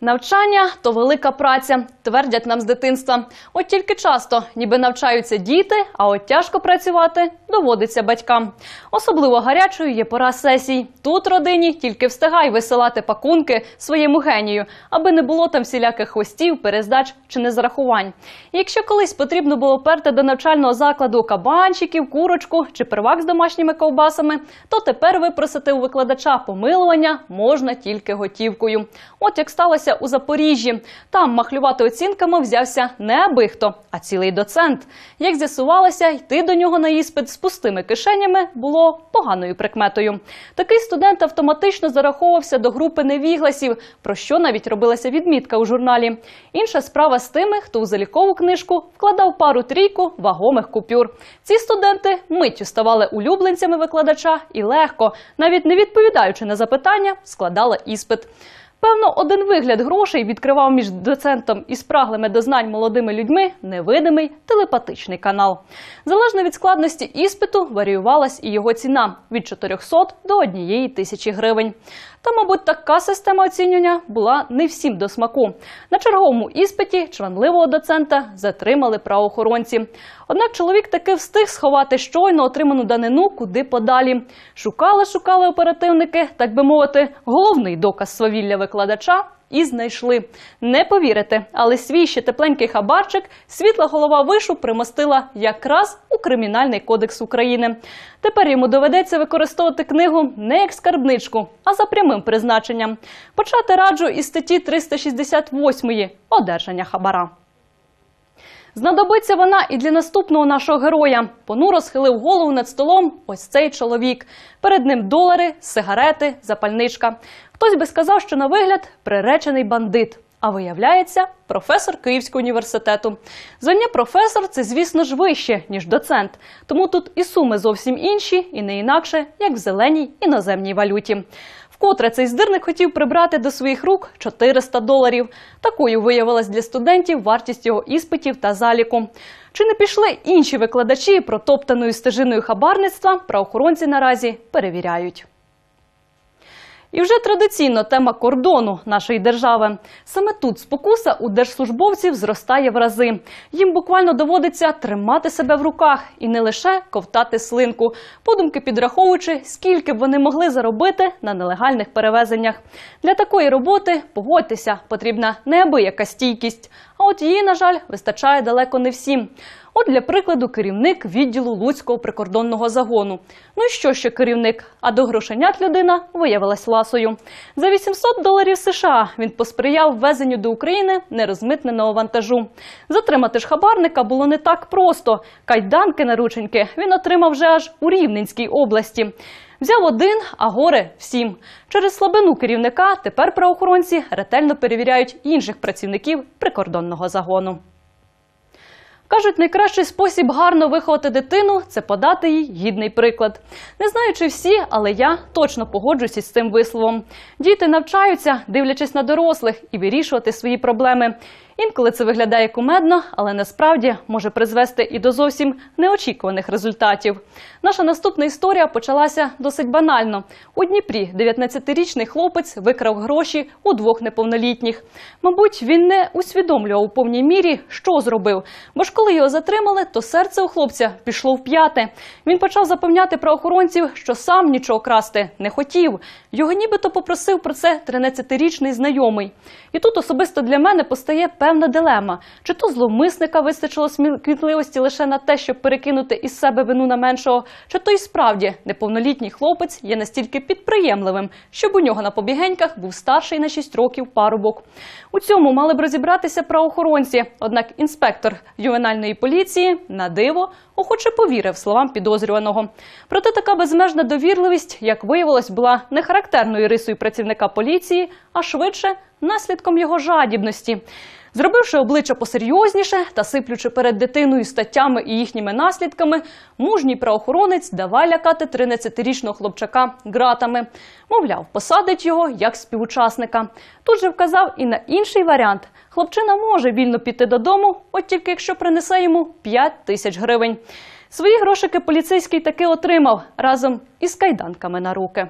Навчання то велика праця, твердять нам з дитинства. От тільки часто, ніби навчаються діти, а от тяжко працювати доводиться батькам. Особливо гарячою є пора сесій. Тут родині тільки встигай висилати пакунки своєму генію, аби не було там всіляких хвостів, перездач чи незрахувань. Якщо колись потрібно було перти до навчального закладу кабанчиків, курочку чи первак з домашніми ковбасами, то тепер випросити у викладача помилування можна тільки готівкою. От як сталося навчався у Запоріжжі. Там махлювати оцінками взявся не аби хто, а цілий доцент. Як з'ясувалося, йти до нього на іспит з пустими кишенями було поганою прикметою. Такий студент автоматично зараховувався до групи невігласів, про що навіть робилася відмітка у журналі. Інша справа з тими, хто у залікову книжку вкладав пару трійку вагомих купюр. Ці студенти миттю ставали улюбленцями викладача і легко, навіть не відповідаючи на запитання, складала іспит. Певно, один вигляд грошей відкривав між доцентом і спраглими до знань молодими людьми невидимий телепатичний канал. Залежно від складності іспиту варіювалась і його ціна від 400 до 1 тисячі гривень. Та, мабуть, така система оцінювання була не всім до смаку. На черговому іспиті чванливого доцента затримали правоохоронці. Однак чоловік таки встиг сховати щойно отриману данину куди подалі. Шукали, шукали оперативники, так би мовити, головний доказ свавілля викладача і знайшли. Не повірите, але свій ще тепленький хабарчик світла голова вишу примостила якраз у Кримінальний кодекс України. Тепер йому доведеться використовувати книгу не як скарбничку, а за прямим призначенням. Почати раджу із статті 368 одержання хабара. Знадобиться вона і для наступного нашого героя. Понуро схилив голову над столом. Ось цей чоловік. Перед ним долари, сигарети, запальничка. Хтось би сказав, що на вигляд приречений бандит. А виявляється, професор Київського університету. Звання професор це, звісно ж, вище, ніж доцент. Тому тут і суми зовсім інші, і не інакше, як в зеленій іноземній валюті. Вкотре цей здирник хотів прибрати до своїх рук 400 доларів. Такою виявилась для студентів вартість його іспитів та заліку. Чи не пішли інші викладачі протоптаною стежиною хабарництва? Правоохоронці наразі перевіряють. І вже традиційно тема кордону нашої держави. Саме тут спокуса у держслужбовців зростає в рази. Їм буквально доводиться тримати себе в руках і не лише ковтати слинку, подумки підраховуючи, скільки б вони могли заробити на нелегальних перевезеннях. Для такої роботи погодьтеся, потрібна неабияка стійкість. А от її, на жаль, вистачає далеко не всім. От для прикладу, керівник відділу Луцького прикордонного загону. Ну і що ще керівник? А до грошенят людина виявилась лава. Донбасою. За 800 доларів США він посприяв ввезенню до України нерозмитненого вантажу. Затримати ж хабарника було не так просто. Кайданки нарученьки він отримав вже аж у Рівненській області. Взяв один, а горе всім. Через слабину керівника тепер правоохоронці ретельно перевіряють інших працівників прикордонного загону. Кажуть, найкращий спосіб гарно виховати дитину це подати їй гідний приклад. Не знаю, чи всі, але я точно погоджуся з цим висловом. Діти навчаються, дивлячись на дорослих і вирішувати свої проблеми. Інколи це виглядає кумедно, але насправді може призвести і до зовсім неочікуваних результатів. Наша наступна історія почалася досить банально. У Дніпрі 19-річний хлопець викрав гроші у двох неповнолітніх. Мабуть, він не усвідомлював у повній мірі, що зробив. Бо ж коли його затримали, то серце у хлопця пішло в п'яте. Він почав запевняти правоохоронців, що сам нічого красти не хотів. Його нібито попросив про це 13-річний знайомий. І тут особисто для мене постає перший певна дилема: чи то зловмисника вистачило сміливості лише на те, щоб перекинути із себе вину на меншого, чи то й справді неповнолітній хлопець є настільки підприємливим, щоб у нього на побігеньках був старший на 6 років парубок. У цьому мали б розібратися правоохоронці. Однак інспектор ювенальної поліції на диво охоче повірив словам підозрюваного. Проте така безмежна довірливість, як виявилось, була не характерною рисою працівника поліції, а швидше наслідком його жадібності. Зробивши обличчя посерйозніше та сиплючи перед дитиною статтями і їхніми наслідками, мужній правоохоронець давай лякати 13-річного хлопчака ґратами. Мовляв, посадить його як співучасника. Тут же вказав і на інший варіант: хлопчина може вільно піти додому, от тільки якщо принесе йому 5 тисяч гривень. Свої грошики поліцейський таки отримав разом із кайданками на руки.